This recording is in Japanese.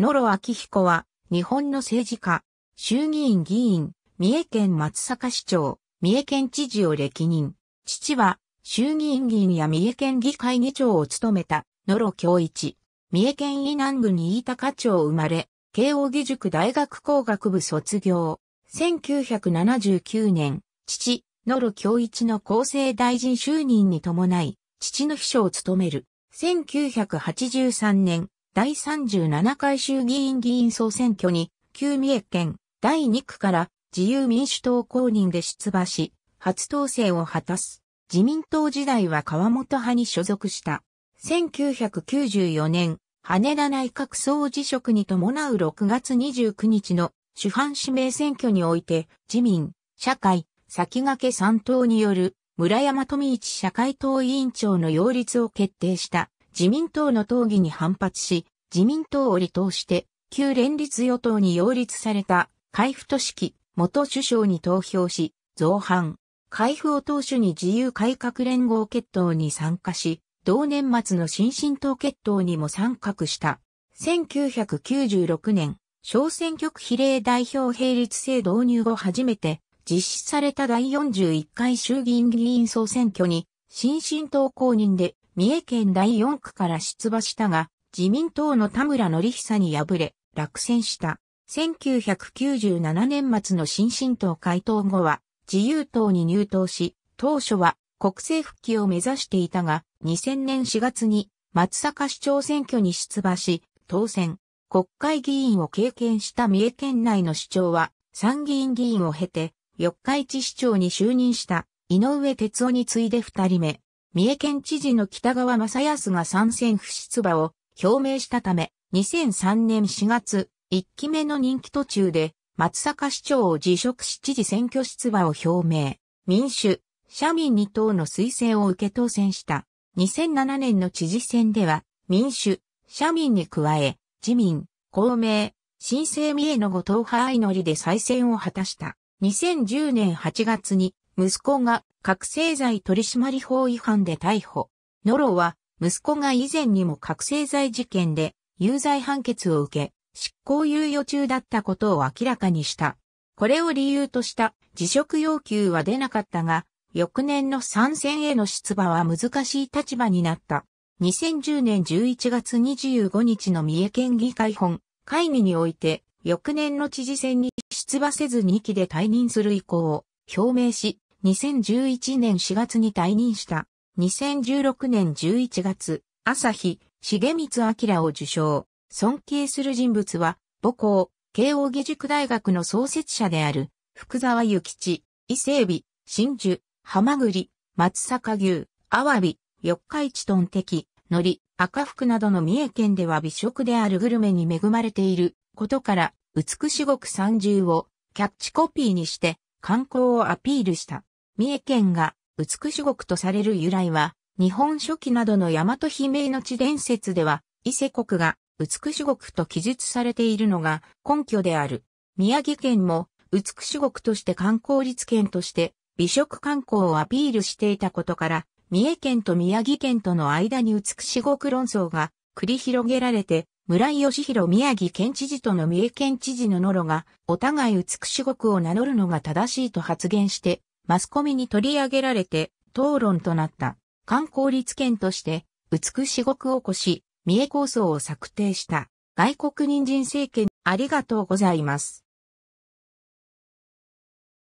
野呂明彦は、日本の政治家、衆議院議員、三重県松阪市長、三重県知事を歴任。父は、衆議院議員や三重県議会議長を務めた、野呂京一。三重県伊南部に飯高町生まれ、慶応義塾大学工学部卒業。1979年、父、野呂京一の厚生大臣就任に伴い、父の秘書を務める。1983年、第37回衆議院議員総選挙に、旧三重県第2区から自由民主党公認で出馬し、初当選を果たす。自民党時代は川本派に所属した。1994年、羽田内閣総辞職に伴う6月29日の主犯指名選挙において、自民、社会、先駆け3党による村山富一社会党委員長の擁立を決定した。自民党の党議に反発し、自民党を離党して、旧連立与党に擁立された、海部市記、元首相に投票し、造反。海部を党首に自由改革連合決闘に参加し、同年末の新進党決闘にも参画した。1996年、小選挙区比例代表並立制導入後初めて、実施された第41回衆議院議員総選挙に、新進党公認で三重県第4区から出馬したが、自民党の田村則久に敗れ、落選した。1997年末の新進党解党後は、自由党に入党し、当初は国政復帰を目指していたが、2000年4月に松阪市長選挙に出馬し、当選。国会議員を経験した三重県内の市長は、参議院議員を経て、四日市市長に就任した井上哲夫に次いで二人目。三重県知事の北川正康が参戦不出馬を表明したため、2003年4月、1期目の任期途中で、松阪市長を辞職し知事選挙出馬を表明。民主、社民2党の推薦を受け当選した。2007年の知事選では、民主、社民に加え、自民、公明、新生三重の後藤派相乗りで再選を果たした。2010年8月に、息子が覚醒剤取締法違反で逮捕。ノロは、息子が以前にも覚醒剤事件で有罪判決を受け、執行猶予中だったことを明らかにした。これを理由とした辞職要求は出なかったが、翌年の参戦への出馬は難しい立場になった。2010年11月25日の三重県議会本会議において、翌年の知事選に出馬せず2期で退任する意向を表明し、2011年4月に退任した。2016年11月、朝日、重光明を受賞。尊敬する人物は、母校、慶応義塾大学の創設者である、福沢諭吉、伊勢海老、真珠、ハマグリ、松阪牛、アワビ、四日市トンテキ、海苔、赤福などの三重県では美食であるグルメに恵まれていることから、美しごく三重をキャッチコピーにして観光をアピールした。三重県が美し国とされる由来は、日本書紀などの大和姫の地伝説では、伊勢国が美し国と記述されているのが根拠である。宮城県も美し国として観光立県として美食観光をアピールしていたことから、三重県と宮城県との間に美し国論争が繰り広げられて、村井義弘宮城県知事との三重県知事の野ロが、お互い美し国を名乗るのが正しいと発言して、マスコミに取り上げられて討論となった。観光立県として、美しくを起こし、三重構想を策定した。外国人人政権ありがとうございます。